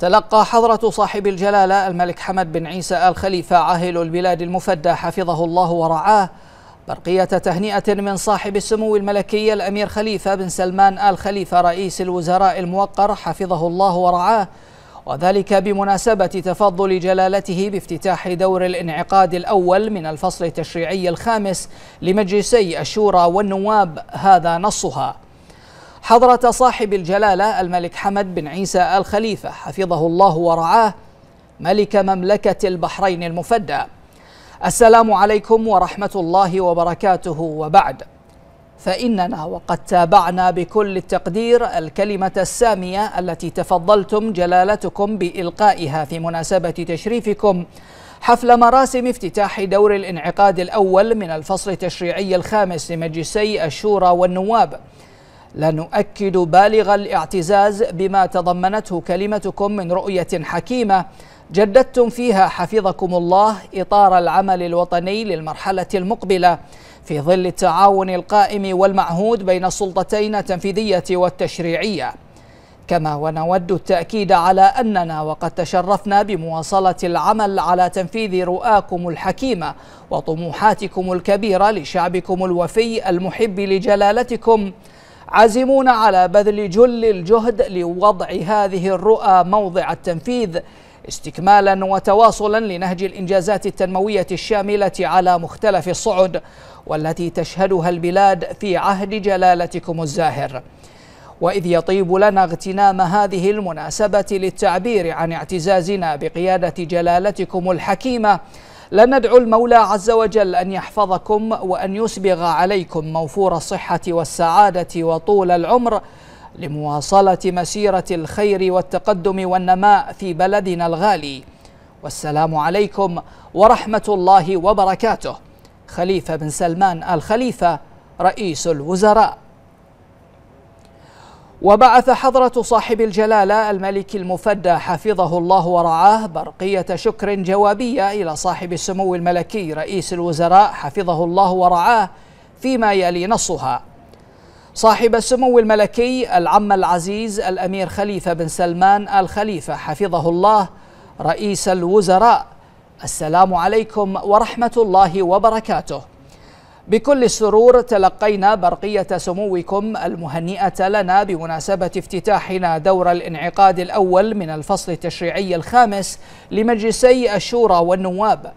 تلقى حضرة صاحب الجلالة الملك حمد بن عيسى آل خليفة عاهل البلاد المفدى حفظه الله ورعاه برقية تهنئة من صاحب السمو الملكي الأمير خليفة بن سلمان آل خليفة رئيس الوزراء الموقر حفظه الله ورعاه وذلك بمناسبة تفضل جلالته بافتتاح دور الانعقاد الأول من الفصل التشريعي الخامس لمجلسي الشورى والنواب هذا نصها حضرة صاحب الجلالة الملك حمد بن عيسى الخليفة حفظه الله ورعاه ملك مملكة البحرين المفدى السلام عليكم ورحمة الله وبركاته وبعد فإننا وقد تابعنا بكل التقدير الكلمة السامية التي تفضلتم جلالتكم بإلقائها في مناسبة تشريفكم حفل مراسم افتتاح دور الانعقاد الأول من الفصل التشريعي الخامس لمجلسي الشورى والنواب لنؤكد بالغ الاعتزاز بما تضمنته كلمتكم من رؤية حكيمة جددتم فيها حفظكم الله إطار العمل الوطني للمرحلة المقبلة في ظل التعاون القائم والمعهود بين السلطتين التنفيذية والتشريعية كما ونود التأكيد على أننا وقد تشرفنا بمواصلة العمل على تنفيذ رؤاكم الحكيمة وطموحاتكم الكبيرة لشعبكم الوفي المحب لجلالتكم عازمون على بذل جل الجهد لوضع هذه الرؤى موضع التنفيذ استكمالا وتواصلا لنهج الانجازات التنمويه الشامله على مختلف الصعد والتي تشهدها البلاد في عهد جلالتكم الزاهر واذ يطيب لنا اغتنام هذه المناسبه للتعبير عن اعتزازنا بقياده جلالتكم الحكيمه لن ندعو المولى عز وجل أن يحفظكم وأن يسبغ عليكم موفور الصحة والسعادة وطول العمر لمواصلة مسيرة الخير والتقدم والنماء في بلدنا الغالي والسلام عليكم ورحمة الله وبركاته خليفة بن سلمان الخليفة رئيس الوزراء وبعث حضرة صاحب الجلالة الملك المفدى حفظه الله ورعاه برقية شكر جوابية إلى صاحب السمو الملكي رئيس الوزراء حفظه الله ورعاه فيما يلي نصها صاحب السمو الملكي العم العزيز الأمير خليفة بن سلمان آل خليفة حفظه الله رئيس الوزراء السلام عليكم ورحمة الله وبركاته بكل السرور تلقينا برقية سموكم المهنئة لنا بمناسبة افتتاحنا دور الانعقاد الأول من الفصل التشريعي الخامس لمجلسي الشورى والنواب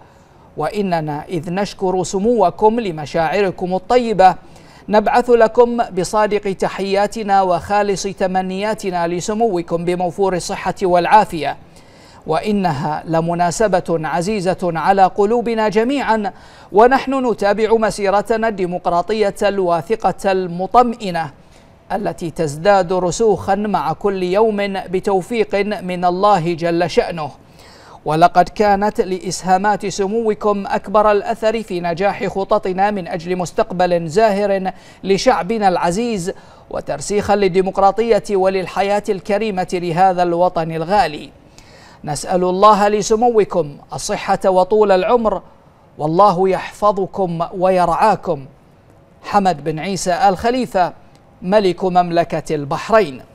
وإننا إذ نشكر سموكم لمشاعركم الطيبة نبعث لكم بصادق تحياتنا وخالص تمنياتنا لسموكم بموفور الصحة والعافية وانها لمناسبه عزيزه على قلوبنا جميعا ونحن نتابع مسيرتنا الديمقراطيه الواثقه المطمئنه التي تزداد رسوخا مع كل يوم بتوفيق من الله جل شانه ولقد كانت لاسهامات سموكم اكبر الاثر في نجاح خططنا من اجل مستقبل زاهر لشعبنا العزيز وترسيخا للديمقراطيه وللحياه الكريمه لهذا الوطن الغالي نسال الله لسموكم الصحه وطول العمر والله يحفظكم ويرعاكم حمد بن عيسى ال خليفه ملك مملكه البحرين